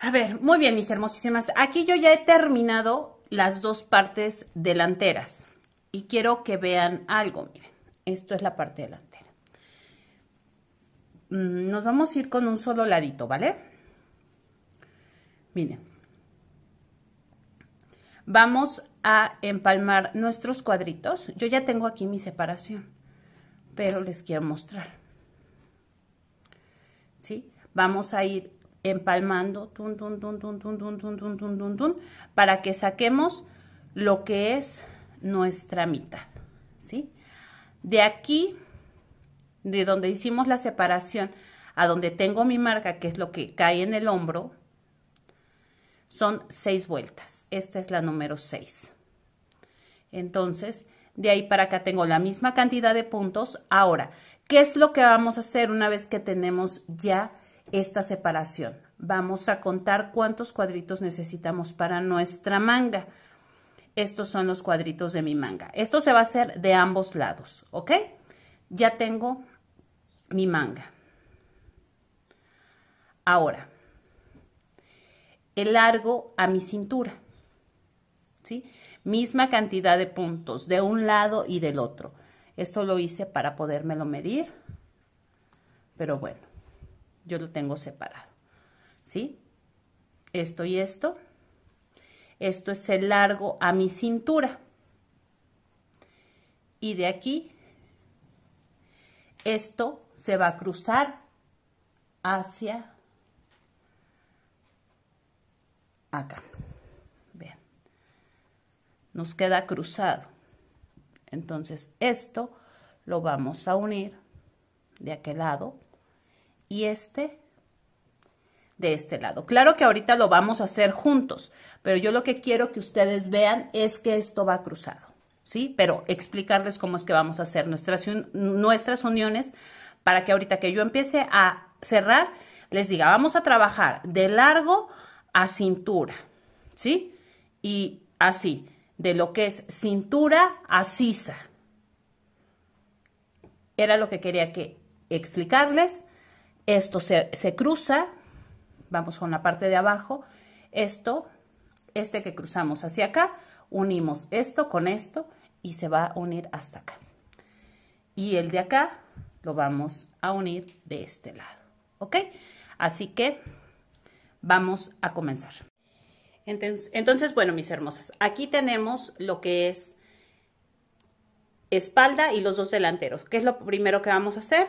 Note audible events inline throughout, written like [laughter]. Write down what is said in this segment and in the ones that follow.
A ver, muy bien, mis hermosísimas. Aquí yo ya he terminado las dos partes delanteras y quiero que vean algo, miren. Esto es la parte delantera. Mm, nos vamos a ir con un solo ladito, ¿vale? Miren. Vamos a empalmar nuestros cuadritos. Yo ya tengo aquí mi separación, pero les quiero mostrar. ¿Sí? Vamos a ir empalmando, para que saquemos lo que es nuestra mitad, ¿sí? De aquí, de donde hicimos la separación, a donde tengo mi marca, que es lo que cae en el hombro, son seis vueltas. Esta es la número 6. Entonces, de ahí para acá tengo la misma cantidad de puntos. Ahora, ¿qué es lo que vamos a hacer una vez que tenemos ya esta separación. Vamos a contar cuántos cuadritos necesitamos para nuestra manga. Estos son los cuadritos de mi manga. Esto se va a hacer de ambos lados, ¿ok? Ya tengo mi manga. Ahora, el largo a mi cintura, ¿sí? Misma cantidad de puntos de un lado y del otro. Esto lo hice para podérmelo medir, pero bueno yo lo tengo separado, ¿sí? Esto y esto. Esto es el largo a mi cintura. Y de aquí, esto se va a cruzar hacia acá. Vean, nos queda cruzado. Entonces, esto lo vamos a unir de aquel lado y este de este lado. Claro que ahorita lo vamos a hacer juntos, pero yo lo que quiero que ustedes vean es que esto va cruzado, ¿sí? Pero explicarles cómo es que vamos a hacer nuestras, nuestras uniones para que ahorita que yo empiece a cerrar, les diga, vamos a trabajar de largo a cintura, ¿sí? Y así, de lo que es cintura a sisa. Era lo que quería que explicarles esto se, cruza, vamos con la parte de abajo, esto, este que cruzamos hacia acá, unimos esto con esto y se va a unir hasta acá. Y el de acá lo vamos a unir de este lado, ¿ok? Así que vamos a comenzar. Entonces, entonces, bueno, mis hermosas, aquí tenemos lo que es espalda y los dos delanteros. ¿Qué es lo primero que vamos a hacer?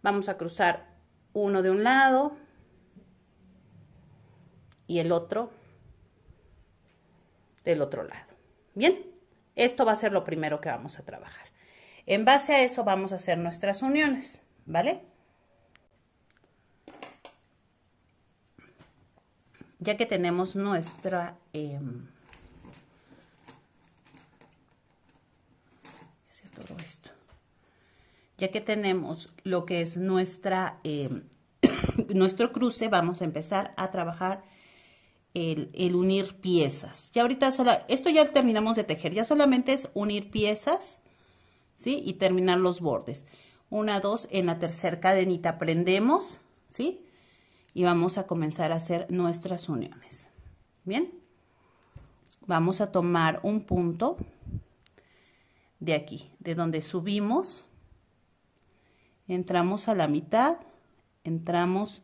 Vamos a cruzar uno de un lado y el otro del otro lado. Bien, esto va a ser lo primero que vamos a trabajar. En base a eso vamos a hacer nuestras uniones, ¿vale? Ya que tenemos nuestra... Em, ya que tenemos lo que es nuestra, em, [coughs] nuestro cruce, vamos a empezar a trabajar el, unir piezas. Ya ahorita, sola, esto ya terminamos de tejer, ya solamente es unir piezas, ¿sí? Y terminar los bordes. Una, dos, en la tercera cadenita prendemos, ¿sí? Y vamos a comenzar a hacer nuestras uniones. ¿Bien? Vamos a tomar un punto de aquí, de donde subimos, Entramos a la mitad, entramos,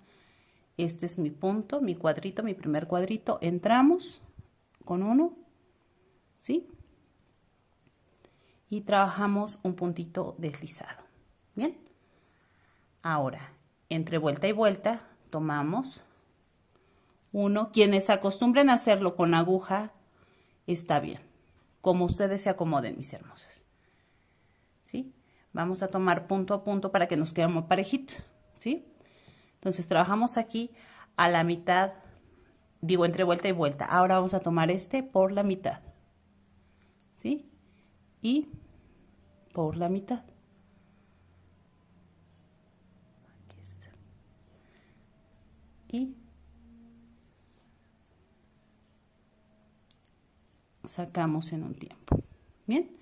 este es mi punto, mi cuadrito, mi primer cuadrito, entramos con uno, ¿sí? Y trabajamos un puntito deslizado, ¿bien? Ahora, entre vuelta y vuelta, tomamos uno. Quienes acostumbren a hacerlo con aguja, está bien. Como ustedes se acomoden, mis hermosas. Vamos a tomar punto a punto para que nos quede muy parejito, ¿sí? Entonces trabajamos aquí a la mitad, digo entre vuelta y vuelta. Ahora vamos a tomar este por la mitad, ¿sí? Y por la mitad. Aquí está. Y sacamos en un tiempo. Bien.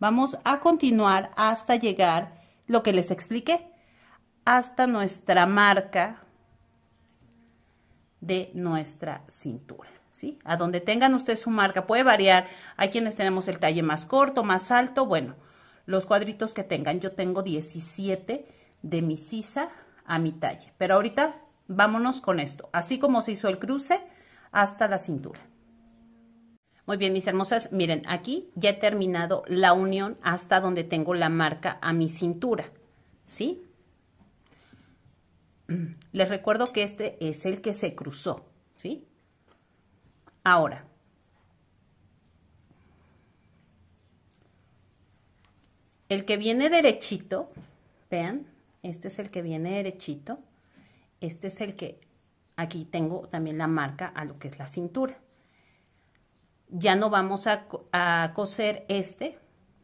Vamos a continuar hasta llegar, lo que les expliqué, hasta nuestra marca de nuestra cintura. ¿Sí? A donde tengan ustedes su marca, puede variar. Hay quienes tenemos el talle más corto, más alto, bueno, los cuadritos que tengan. Yo tengo 17 de mi sisa a mi talle. Pero ahorita vámonos con esto, así como se hizo el cruce hasta la cintura. Muy bien, mis hermosas, miren, aquí ya he terminado la unión hasta donde tengo la marca a mi cintura, ¿sí? Mm, les recuerdo que este es el que se cruzó, ¿sí? Ahora, el que viene derechito, vean, este es el que viene derechito, este es el que aquí tengo también la marca a lo que es la cintura ya no vamos a, coser este,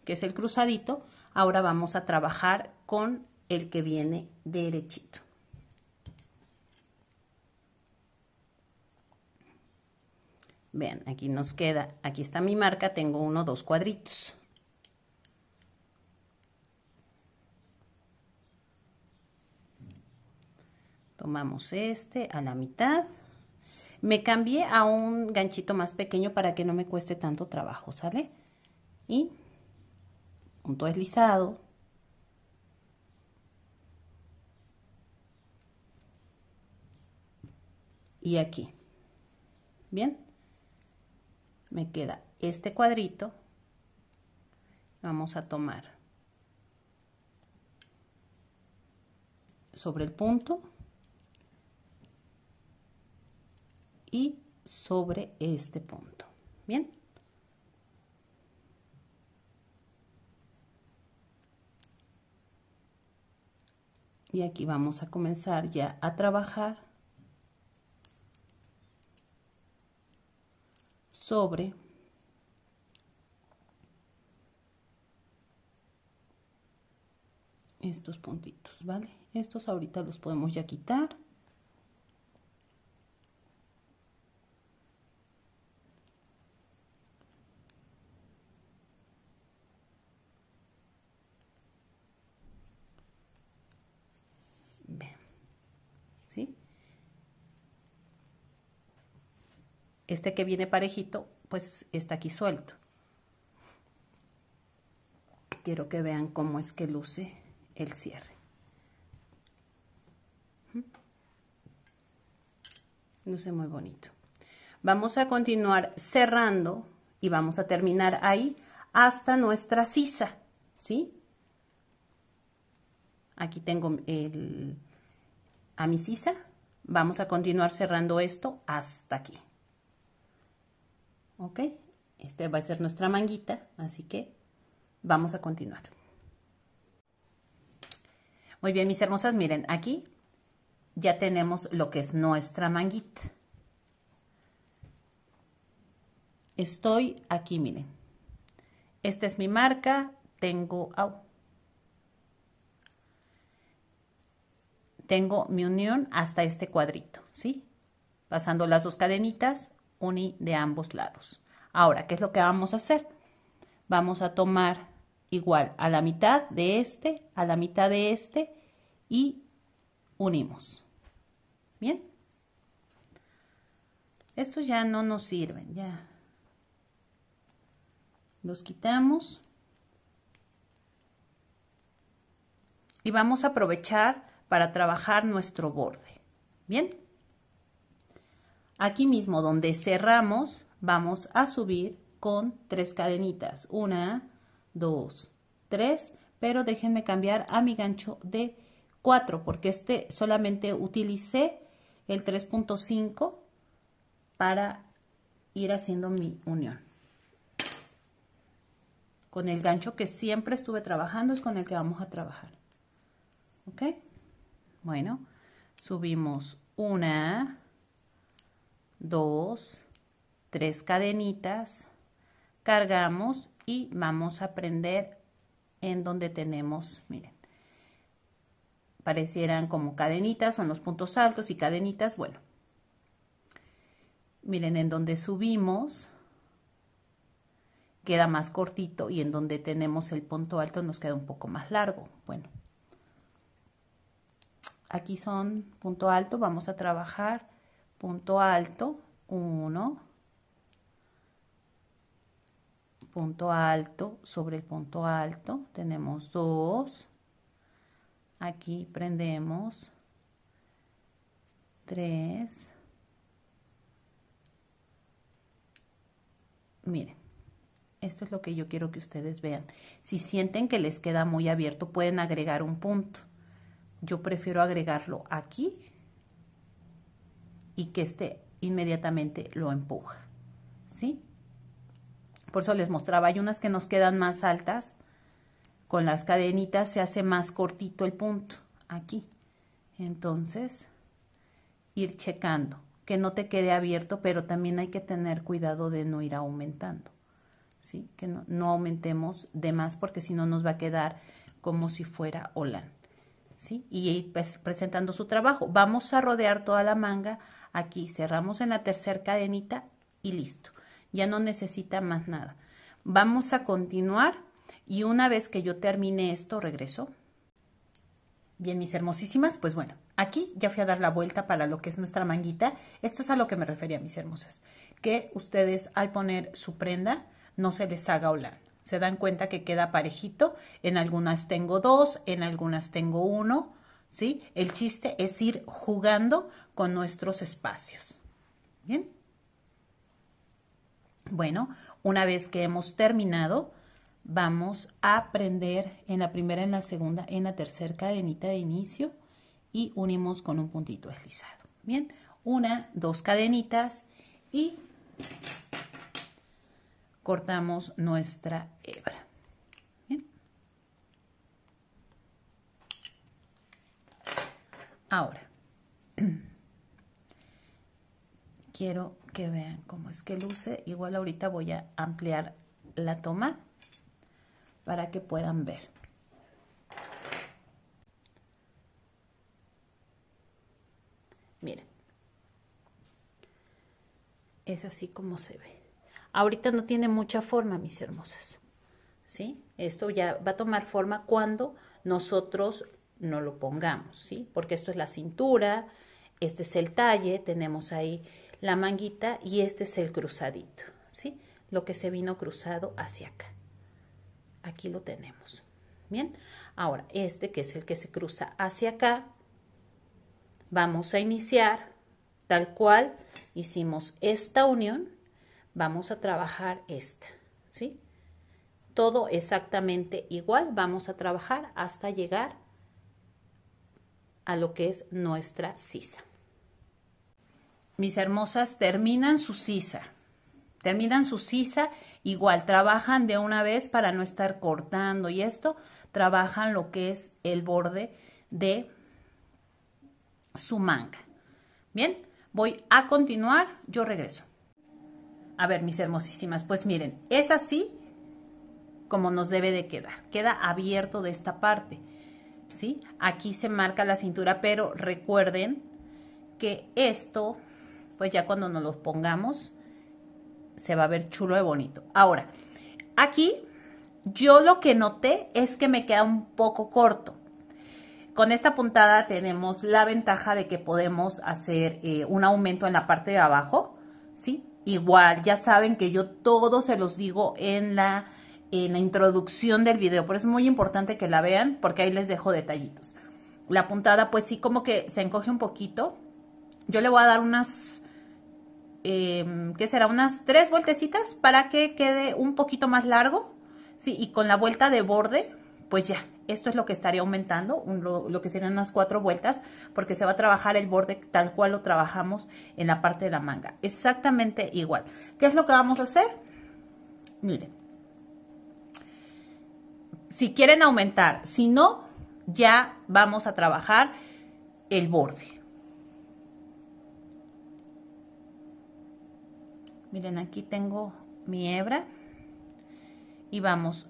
que es el cruzadito, ahora vamos a trabajar con el que viene derechito. Vean, aquí nos queda, aquí está mi marca, tengo uno, dos cuadritos. Tomamos este a la mitad. Me cambié a un ganchito más pequeño para que no me cueste tanto trabajo, ¿sale? Y punto deslizado. Y aquí. Bien. Me queda este cuadrito. Vamos a tomar sobre el punto sobre este punto. Bien. Y aquí vamos a comenzar ya a trabajar sobre estos puntitos, ¿vale? Estos ahorita los podemos ya quitar. Este que viene parejito, pues está aquí suelto. Quiero que vean cómo es que luce el cierre. Luce muy bonito. Vamos a continuar cerrando y vamos a terminar ahí hasta nuestra sisa, ¿sí? Aquí tengo el, a mi sisa. Vamos a continuar cerrando esto hasta aquí. ¿ok? Este va a ser nuestra manguita, así que vamos a continuar. Muy bien, mis hermosas, miren, aquí ya tenemos lo que es nuestra manguita. Estoy aquí, miren. Esta es mi marca, tengo... tengo mi unión hasta este cuadrito, ¿sí? Pasando las dos cadenitas, Uní de ambos lados. Ahora, ¿qué es lo que vamos a hacer? Vamos a tomar igual a la mitad de este, a la mitad de este y unimos. ¿Bien? Estos ya no nos sirven, ya. Los quitamos. Y vamos a aprovechar para trabajar nuestro borde. ¿Bien? Aquí mismo donde cerramos, vamos a subir con tres cadenitas. Una, dos, tres. Pero déjenme cambiar a mi gancho de 4 porque este solamente utilicé el 3.5 para ir haciendo mi unión. Con el gancho que siempre estuve trabajando es con el que vamos a trabajar. ¿Ok? Bueno, subimos una, dos, tres cadenitas, cargamos y vamos a prender en donde tenemos, miren, parecieran como cadenitas, son los puntos altos y cadenitas, bueno. Miren, en donde subimos queda más cortito y en donde tenemos el punto alto nos queda un poco más largo. Bueno, aquí son punto alto, vamos a trabajar punto alto, 1, punto alto sobre el punto alto, tenemos 2, aquí prendemos 3, miren, esto es lo que yo quiero que ustedes vean. Si sienten que les queda muy abierto, pueden agregar un punto. Yo prefiero agregarlo aquí y que este inmediatamente lo empuja. ¿Sí? Por eso les mostraba, hay unas que nos quedan más altas, con las cadenitas se hace más cortito el punto, aquí. Entonces, ir checando, que no te quede abierto, pero también hay que tener cuidado de no ir aumentando, ¿sí? Que no, aumentemos de más, porque si no nos va a quedar como si fuera holán, ¿sí? Y pues, presentando su trabajo. Vamos a rodear toda la manga Aquí cerramos en la tercera cadenita y listo. Ya no necesita más nada. Vamos a continuar y una vez que yo termine esto, regreso. Bien, mis hermosísimas, pues bueno, aquí ya fui a dar la vuelta para lo que es nuestra manguita. Esto es a lo que me refería, mis hermosas, que ustedes al poner su prenda no se les haga olar. Se dan cuenta que queda parejito, en algunas tengo dos, en algunas tengo uno, ¿sí? El chiste es ir jugando con nuestros espacios. ¿Bien? Bueno, una vez que hemos terminado, vamos a aprender en la primera, en la segunda, en la tercera cadenita de inicio y unimos con un puntito deslizado. Bien, una, dos cadenitas y cortamos nuestra hebra. Ahora, [clears throat] quiero que vean cómo es que luce. Igual ahorita voy a ampliar la toma para que puedan ver. Miren. Es así como se ve. Ahorita no tiene mucha forma, mis hermosas. ¿Sí? Esto ya va a tomar forma cuando nosotros no lo pongamos, ¿sí? Porque esto es la cintura, este es el talle, tenemos ahí la manguita y este es el cruzadito, ¿sí? Lo que se vino cruzado hacia acá. Aquí lo tenemos. Bien, ahora este que es el que se cruza hacia acá, vamos a iniciar tal cual hicimos esta unión, vamos a trabajar este, ¿sí? Todo exactamente igual, vamos a trabajar hasta llegar a lo que es nuestra sisa. Mis hermosas terminan su sisa, terminan su sisa igual, trabajan de una vez para no estar cortando y esto, trabajan lo que es el borde de su manga. Bien, voy a continuar, yo regreso. A ver, mis hermosísimas, pues miren, es así como nos debe de quedar. Queda abierto de esta parte. Aquí se marca la cintura, pero recuerden que esto, pues ya cuando nos lo pongamos, se va a ver chulo de bonito. Ahora, aquí yo lo que noté es que me queda un poco corto. Con esta puntada tenemos la ventaja de que podemos hacer eh, un aumento en la parte de abajo, ¿sí? Igual, ya saben que yo todo se los digo en la en la introducción del video, Pero es muy importante que la vean porque ahí les dejo detallitos. La puntada pues sí como que se encoge un poquito. Yo le voy a dar unas, em, ¿qué será? Unas tres vueltecitas para que quede un poquito más largo. Sí, y con la vuelta de borde, pues ya, esto es lo que estaría aumentando, lo, que serían unas cuatro vueltas, porque se va a trabajar el borde tal cual lo trabajamos en la parte de la manga. Exactamente igual. ¿Qué es lo que vamos a hacer? Miren si quieren aumentar, si no, ya vamos a trabajar el borde. Miren, aquí tengo mi hebra y vamos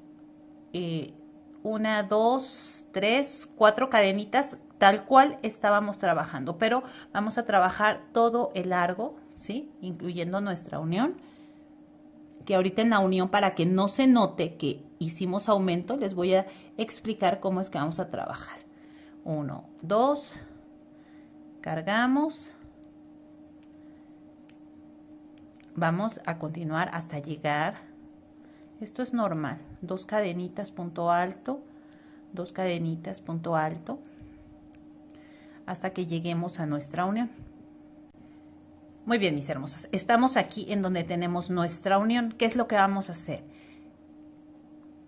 eh, una, dos, tres, cuatro cadenitas tal cual estábamos trabajando, pero vamos a trabajar todo el largo, ¿sí? Incluyendo nuestra unión que ahorita en la unión, para que no se note que hicimos aumento, les voy a explicar cómo es que vamos a trabajar. Uno, dos, cargamos. Vamos a continuar hasta llegar. Esto es normal. Dos cadenitas, punto alto. Dos cadenitas, punto alto. Hasta que lleguemos a nuestra unión. Muy bien, mis hermosas. Estamos aquí en donde tenemos nuestra unión. ¿Qué es lo que vamos a hacer?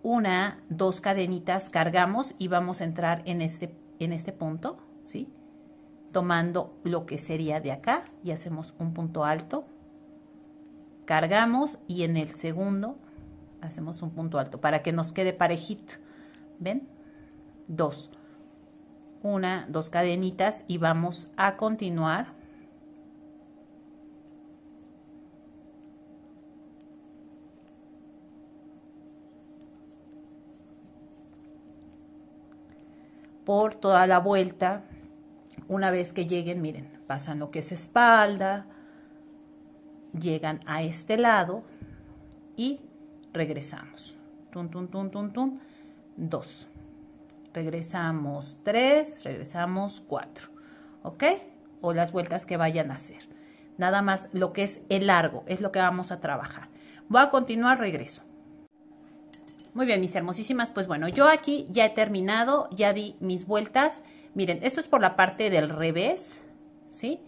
Una, dos cadenitas cargamos y vamos a entrar en este, en este punto, ¿sí? Tomando lo que sería de acá y hacemos un punto alto. Cargamos y en el segundo hacemos un punto alto para que nos quede parejito. ¿Ven? Dos. Una, dos cadenitas y vamos a continuar por toda la vuelta. Una vez que lleguen, miren, pasan lo que es espalda, llegan a este lado y regresamos. Tum, tum, tum, tum, tum. Dos. Regresamos tres, regresamos cuatro. ¿Ok? O las vueltas que vayan a hacer. Nada más lo que es el largo, es lo que vamos a trabajar. Voy a continuar, regreso. Muy bien, mis hermosísimas, pues bueno, yo aquí ya he terminado, ya di mis vueltas. Miren, esto es por la parte del revés, ¿sí?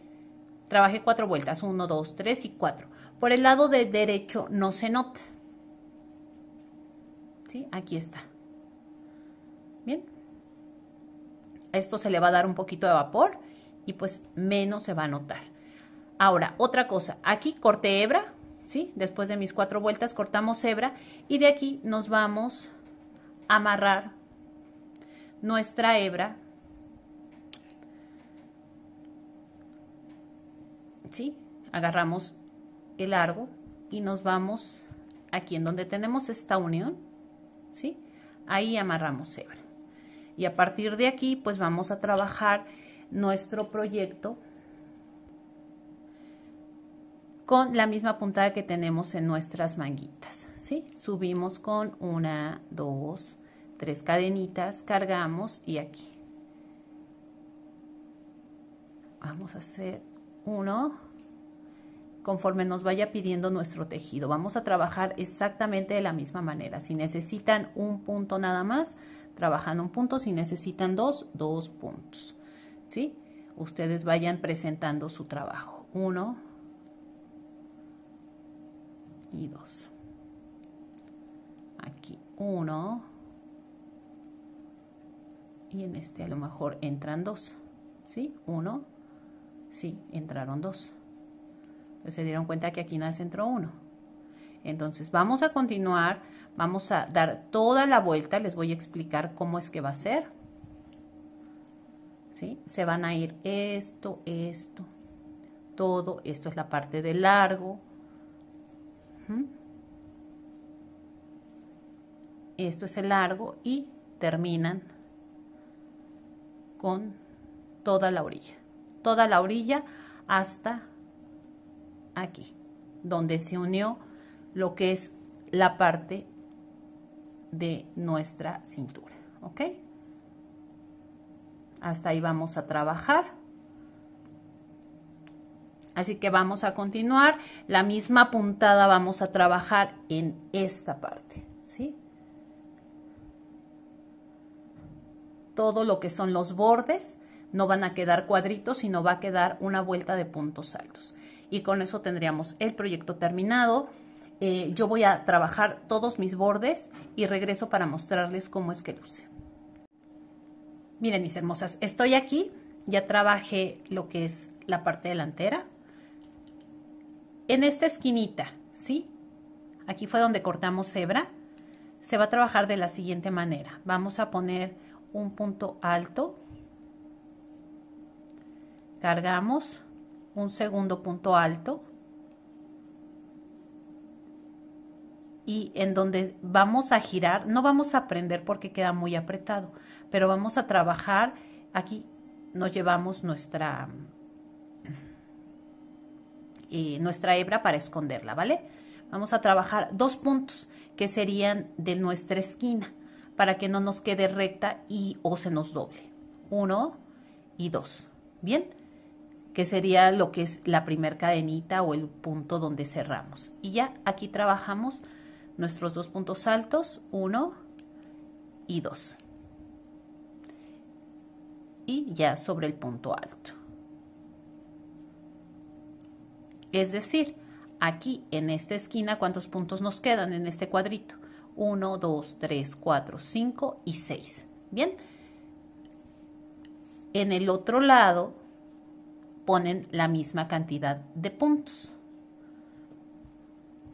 Trabajé cuatro vueltas, uno, dos, tres y cuatro. Por el lado de derecho no se nota. ¿Sí? Aquí está. Bien. Esto se le va a dar un poquito de vapor y pues menos se va a notar. Ahora, otra cosa, aquí corte hebra, ¿sí? Después de mis cuatro vueltas cortamos hebra y de aquí nos vamos a amarrar nuestra hebra, ¿sí? Agarramos el largo y nos vamos aquí en donde tenemos esta unión, ¿sí? Ahí amarramos hebra. Y a partir de aquí, pues vamos a trabajar nuestro proyecto con la misma puntada que tenemos en nuestras manguitas, ¿sí? Subimos con una, dos, tres cadenitas, cargamos y aquí. Vamos a hacer uno conforme nos vaya pidiendo nuestro tejido. Vamos a trabajar exactamente de la misma manera. Si necesitan un punto nada más, trabajan un punto. Si necesitan dos, dos puntos. ¿Sí? Ustedes vayan presentando su trabajo. Uno, y dos. Aquí uno. Y en este a lo mejor entran dos. ¿Sí? Uno. Sí, entraron dos. Pues se dieron cuenta que aquí nada más entró uno. Entonces vamos a continuar. Vamos a dar toda la vuelta. Les voy a explicar cómo es que va a ser. ¿Sí? Se van a ir esto, esto, todo. Esto es la parte de largo, esto es el largo y terminan con toda la orilla. Toda la orilla hasta aquí, donde se unió lo que es la parte de nuestra cintura. ¿Ok? Hasta ahí vamos a trabajar. Así que vamos a continuar, la misma puntada vamos a trabajar en esta parte, ¿sí? Todo lo que son los bordes no van a quedar cuadritos, sino va a quedar una vuelta de puntos altos. Y con eso tendríamos el proyecto terminado. Eh, yo voy a trabajar todos mis bordes y regreso para mostrarles cómo es que luce. Miren mis hermosas, estoy aquí, ya trabajé lo que es la parte delantera, en esta esquinita, ¿sí? Aquí fue donde cortamos cebra, Se va a trabajar de la siguiente manera. Vamos a poner un punto alto. Cargamos un segundo punto alto. Y en donde vamos a girar, no vamos a prender porque queda muy apretado, pero vamos a trabajar. Aquí nos llevamos nuestra nuestra hebra para esconderla, ¿vale? Vamos a trabajar dos puntos que serían de nuestra esquina para que no nos quede recta y o se nos doble. Uno y dos, ¿bien? Que sería lo que es la primer cadenita o el punto donde cerramos. Y ya aquí trabajamos nuestros dos puntos altos, uno y dos. Y ya sobre el punto alto. Es decir, aquí en esta esquina, ¿cuántos puntos nos quedan en este cuadrito? 1, 2, 3, 4, 5 y 6. Bien. En el otro lado ponen la misma cantidad de puntos.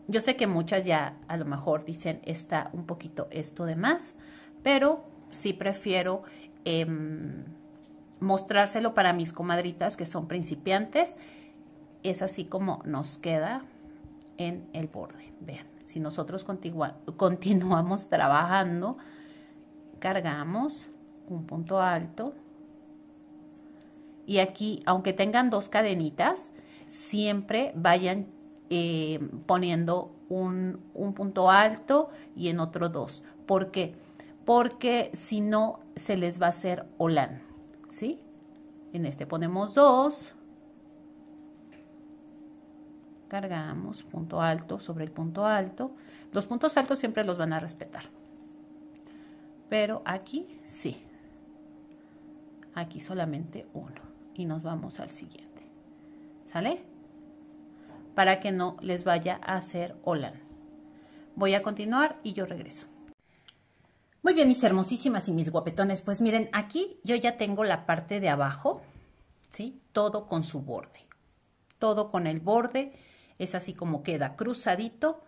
Yo sé que muchas ya a lo mejor dicen está un poquito esto de más, pero sí prefiero em, mostrárselo para mis comadritas que son principiantes es así como nos queda en el borde. Vean, si nosotros continuamos [laughs] trabajando, cargamos un punto alto y aquí, aunque tengan dos cadenitas, siempre vayan eh, poniendo un, punto alto y en otro dos. ¿Por qué? Porque si no, se les va a hacer holán. ¿sí? En este ponemos dos, cargamos, punto alto sobre el punto alto. Los puntos altos siempre los van a respetar. Pero aquí sí. Aquí solamente uno. Y nos vamos al siguiente. ¿Sale? Para que no les vaya a hacer hola Voy a continuar y yo regreso. Muy bien, mis hermosísimas y mis guapetones. Pues miren, aquí yo ya tengo la parte de abajo. ¿Sí? Todo con su borde. Todo con el borde es así como queda cruzadito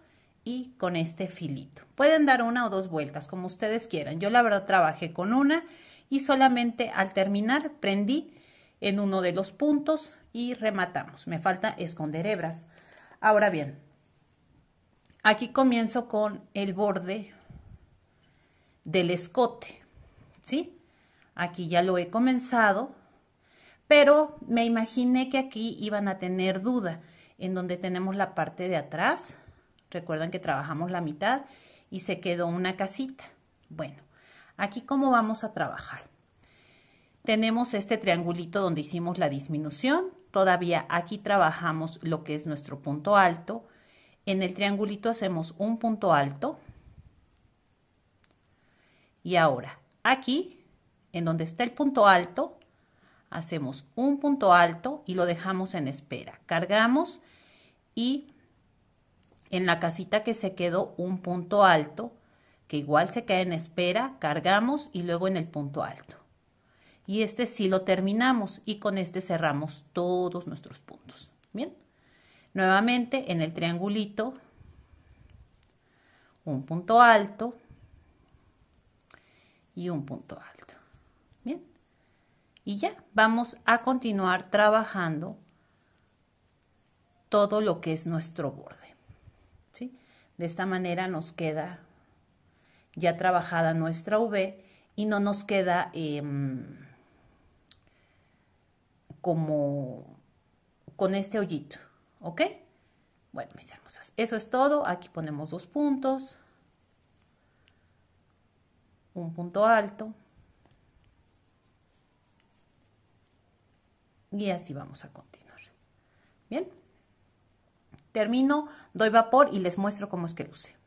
y con este filito. Pueden dar una o dos vueltas, como ustedes quieran. Yo la verdad trabajé con una y solamente al terminar prendí en uno de los puntos y rematamos. Me falta esconder hebras. Ahora bien, aquí comienzo con el borde del escote, ¿sí? Aquí ya lo he comenzado, pero me imaginé que aquí iban a tener duda en donde tenemos la parte de atrás. Recuerdan que trabajamos la mitad y se quedó una casita. Bueno, aquí cómo vamos a trabajar. Tenemos este triangulito donde hicimos la disminución. Todavía aquí trabajamos lo que es nuestro punto alto. En el triangulito hacemos un punto alto. Y ahora, aquí, en donde está el punto alto, hacemos un punto alto y lo dejamos en espera. Cargamos y en la casita que se quedó un punto alto, que igual se queda en espera, cargamos y luego en el punto alto. Y este sí lo terminamos y con este cerramos todos nuestros puntos. Bien, nuevamente en el triangulito, un punto alto y un punto alto. Y ya, vamos a continuar trabajando todo lo que es nuestro borde. De esta manera nos queda ya trabajada nuestra V y no nos queda em, como con este hoyito, ¿ok? Bueno, mis hermosas, eso es todo. Aquí ponemos dos puntos, un punto alto, y así vamos a continuar. Bien, termino, doy vapor y les muestro cómo es que luce.